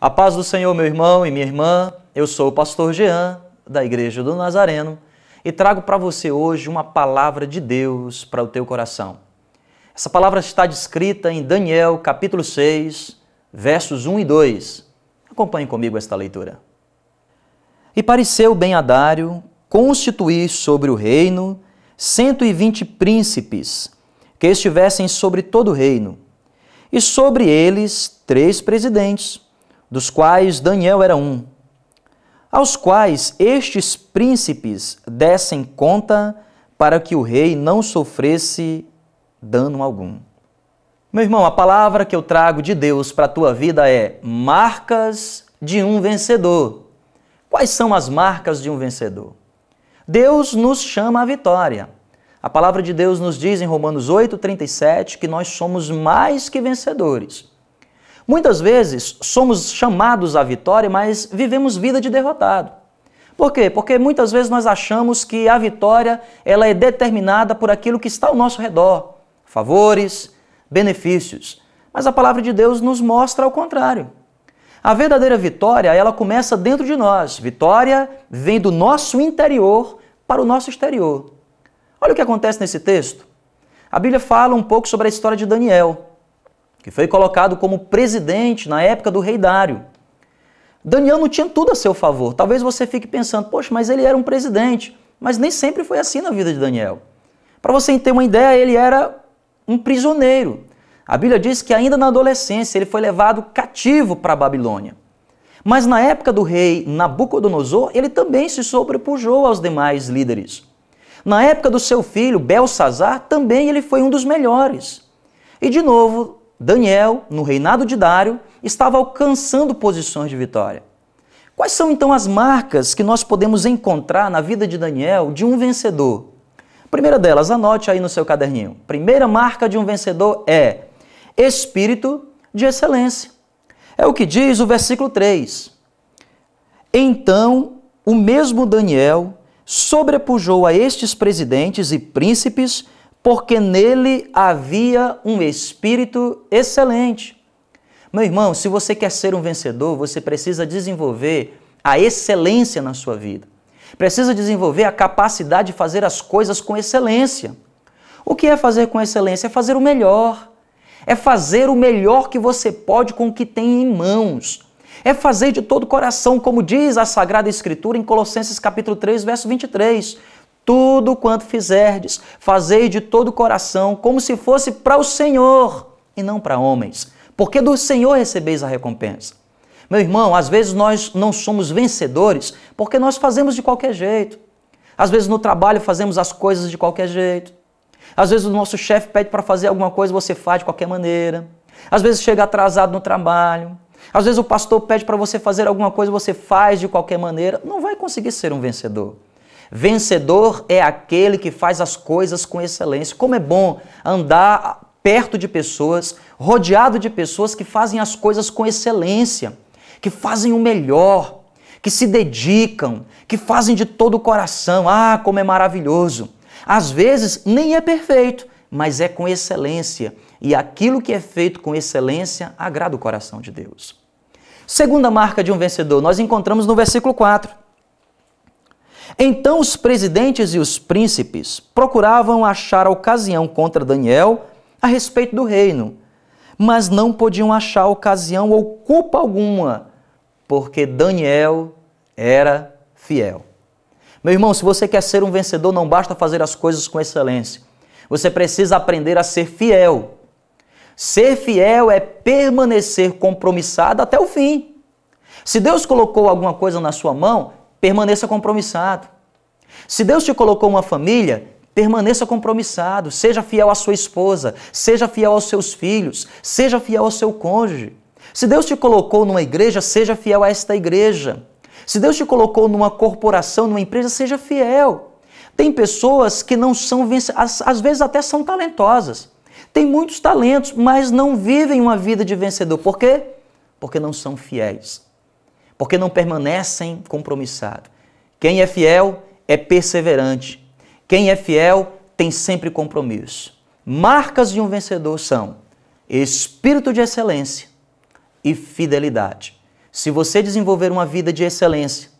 A paz do Senhor, meu irmão e minha irmã, eu sou o pastor Jean, da Igreja do Nazareno, e trago para você hoje uma palavra de Deus para o teu coração. Essa palavra está descrita em Daniel, capítulo 6, versos 1 e 2. Acompanhe comigo esta leitura. E pareceu a Dário constituir sobre o reino cento e vinte príncipes que estivessem sobre todo o reino, e sobre eles três presidentes, dos quais Daniel era um, aos quais estes príncipes dessem conta para que o rei não sofresse dano algum. Meu irmão, a palavra que eu trago de Deus para a tua vida é marcas de um vencedor. Quais são as marcas de um vencedor? Deus nos chama à vitória. A palavra de Deus nos diz em Romanos 8:37 que nós somos mais que vencedores Muitas vezes somos chamados à vitória, mas vivemos vida de derrotado. Por quê? Porque muitas vezes nós achamos que a vitória ela é determinada por aquilo que está ao nosso redor, favores, benefícios. Mas a palavra de Deus nos mostra ao contrário. A verdadeira vitória, ela começa dentro de nós. Vitória vem do nosso interior para o nosso exterior. Olha o que acontece nesse texto. A Bíblia fala um pouco sobre a história de Daniel que foi colocado como presidente na época do rei Dário. Daniel não tinha tudo a seu favor. Talvez você fique pensando, poxa, mas ele era um presidente. Mas nem sempre foi assim na vida de Daniel. Para você ter uma ideia, ele era um prisioneiro. A Bíblia diz que ainda na adolescência ele foi levado cativo para a Babilônia. Mas na época do rei Nabucodonosor, ele também se sobrepujou aos demais líderes. Na época do seu filho Belsazar, também ele foi um dos melhores. E de novo, Daniel, no reinado de Dário, estava alcançando posições de vitória. Quais são então as marcas que nós podemos encontrar na vida de Daniel de um vencedor? Primeira delas, anote aí no seu caderninho. Primeira marca de um vencedor é espírito de excelência. É o que diz o versículo 3. Então o mesmo Daniel sobrepujou a estes presidentes e príncipes porque nele havia um espírito excelente. Meu irmão, se você quer ser um vencedor, você precisa desenvolver a excelência na sua vida. Precisa desenvolver a capacidade de fazer as coisas com excelência. O que é fazer com excelência? É fazer o melhor. É fazer o melhor que você pode com o que tem em mãos. É fazer de todo o coração, como diz a Sagrada Escritura em Colossenses capítulo 3, verso 23. Tudo quanto fizerdes, fazei de todo o coração, como se fosse para o Senhor e não para homens, porque do Senhor recebeis a recompensa. Meu irmão, às vezes nós não somos vencedores porque nós fazemos de qualquer jeito. Às vezes no trabalho fazemos as coisas de qualquer jeito. Às vezes o nosso chefe pede para fazer alguma coisa, você faz de qualquer maneira. Às vezes chega atrasado no trabalho. Às vezes o pastor pede para você fazer alguma coisa, você faz de qualquer maneira. Não vai conseguir ser um vencedor. Vencedor é aquele que faz as coisas com excelência. Como é bom andar perto de pessoas, rodeado de pessoas que fazem as coisas com excelência, que fazem o melhor, que se dedicam, que fazem de todo o coração. Ah, como é maravilhoso! Às vezes nem é perfeito, mas é com excelência. E aquilo que é feito com excelência agrada o coração de Deus. Segunda marca de um vencedor, nós encontramos no versículo 4. Então os presidentes e os príncipes procuravam achar a ocasião contra Daniel a respeito do reino, mas não podiam achar ocasião ou culpa alguma, porque Daniel era fiel. Meu irmão, se você quer ser um vencedor, não basta fazer as coisas com excelência. Você precisa aprender a ser fiel. Ser fiel é permanecer compromissado até o fim. Se Deus colocou alguma coisa na sua mão, permaneça compromissado. Se Deus te colocou uma família, permaneça compromissado, seja fiel à sua esposa, seja fiel aos seus filhos, seja fiel ao seu cônjuge. Se Deus te colocou numa igreja, seja fiel a esta igreja. Se Deus te colocou numa corporação, numa empresa, seja fiel. Tem pessoas que não são vencedoras, às vezes até são talentosas. Tem muitos talentos, mas não vivem uma vida de vencedor. Por quê? Porque não são fiéis porque não permanecem compromissados. Quem é fiel é perseverante. Quem é fiel tem sempre compromisso. Marcas de um vencedor são espírito de excelência e fidelidade. Se você desenvolver uma vida de excelência,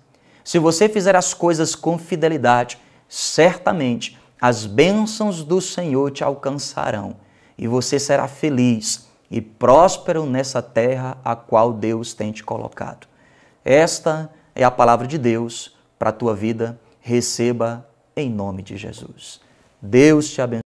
se você fizer as coisas com fidelidade, certamente as bênçãos do Senhor te alcançarão e você será feliz e próspero nessa terra a qual Deus tem te colocado. Esta é a palavra de Deus para a tua vida. Receba em nome de Jesus. Deus te abençoe.